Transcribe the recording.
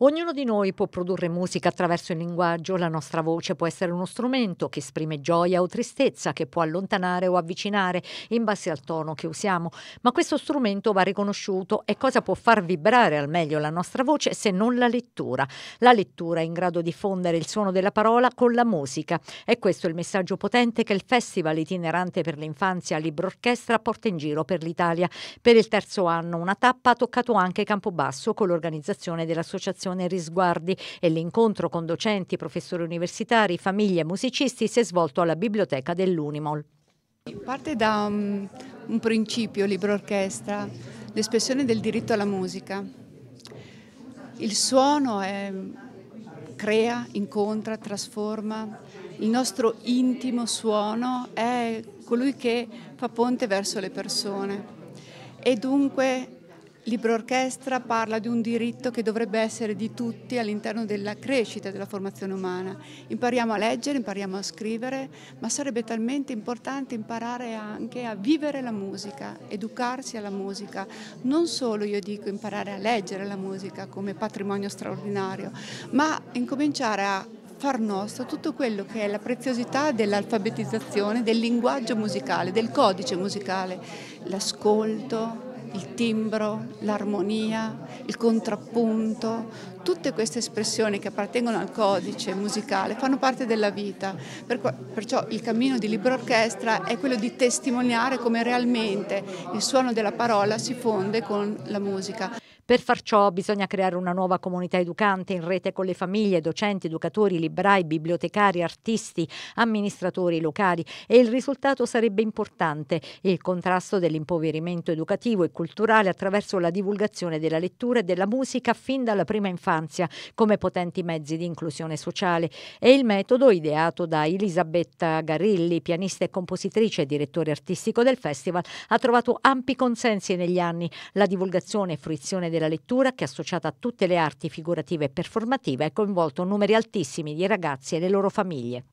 Ognuno di noi può produrre musica attraverso il linguaggio, la nostra voce può essere uno strumento che esprime gioia o tristezza, che può allontanare o avvicinare in base al tono che usiamo, ma questo strumento va riconosciuto e cosa può far vibrare al meglio la nostra voce se non la lettura. La lettura è in grado di fondere il suono della parola con la musica. E questo è il messaggio potente che il Festival itinerante per l'infanzia Libro Orchestra porta in giro per l'Italia. Per il terzo anno una tappa ha toccato anche Campobasso con l'organizzazione dell'Associazione formazione Risguardi e l'incontro con docenti, professori universitari, famiglie e musicisti si è svolto alla biblioteca dell'Unimol. Parte da un, um, un principio, libro orchestra, l'espressione del diritto alla musica. Il suono è, crea, incontra, trasforma. Il nostro intimo suono è colui che fa ponte verso le persone e dunque Libro Orchestra parla di un diritto che dovrebbe essere di tutti all'interno della crescita della formazione umana. Impariamo a leggere, impariamo a scrivere, ma sarebbe talmente importante imparare anche a vivere la musica, educarsi alla musica. Non solo, io dico, imparare a leggere la musica come patrimonio straordinario, ma incominciare a far nostro tutto quello che è la preziosità dell'alfabetizzazione, del linguaggio musicale, del codice musicale, l'ascolto, il timbro, l'armonia, il contrappunto, tutte queste espressioni che appartengono al codice musicale fanno parte della vita, perciò il cammino di libro orchestra è quello di testimoniare come realmente il suono della parola si fonde con la musica. Per far ciò bisogna creare una nuova comunità educante in rete con le famiglie, docenti, educatori, librai, bibliotecari, artisti, amministratori locali e il risultato sarebbe importante, il contrasto dell'impoverimento educativo e culturale attraverso la divulgazione della lettura e della musica fin dalla prima infanzia come potenti mezzi di inclusione sociale. È il metodo ideato da Elisabetta Garilli, pianista e compositrice e direttore artistico del festival, ha trovato ampi consensi negli anni. La divulgazione e fruizione della lettura che associata a tutte le arti figurative e performative ha coinvolto numeri altissimi di ragazzi e le loro famiglie.